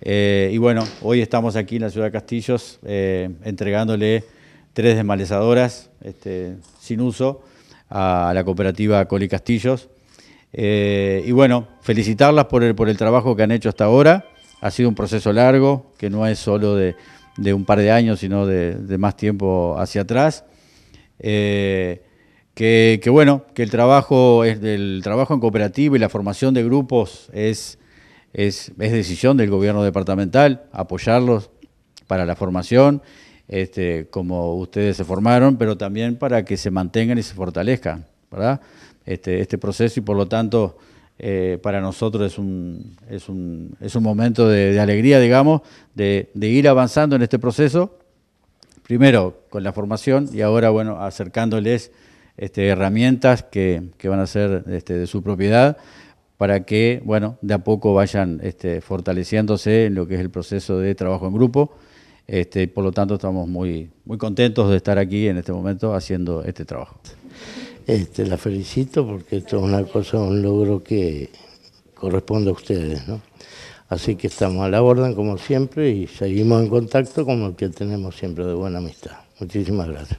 Eh, y bueno, hoy estamos aquí en la ciudad de Castillos eh, entregándole tres desmalezadoras este, sin uso a la cooperativa Coli Castillos. Eh, y bueno, felicitarlas por el, por el trabajo que han hecho hasta ahora. Ha sido un proceso largo, que no es solo de, un par de años, sino de, más tiempo hacia atrás. que, bueno, que el trabajo, el trabajo en cooperativa y la formación de grupos es es, decisión del gobierno departamental apoyarlos para la formación, este, como ustedes se formaron, pero también para que se mantengan y se fortalezcan, este, este, proceso y por lo tanto eh, para nosotros es un, es un, es un momento de, alegría, digamos, de, ir avanzando en este proceso, primero con la formación y ahora, bueno, acercándoles este, herramientas que, van a ser este, de su propiedad para que, bueno, de a poco vayan este, fortaleciéndose en lo que es el proceso de trabajo en grupo. Este, por lo tanto, estamos muy, muy contentos de estar aquí en este momento haciendo este trabajo. Este, la felicito porque esto es una cosa, un logro que corresponde a ustedes, Así que estamos a la orden como siempre y seguimos en contacto como que tenemos siempre de buena amistad. Muchísimas gracias.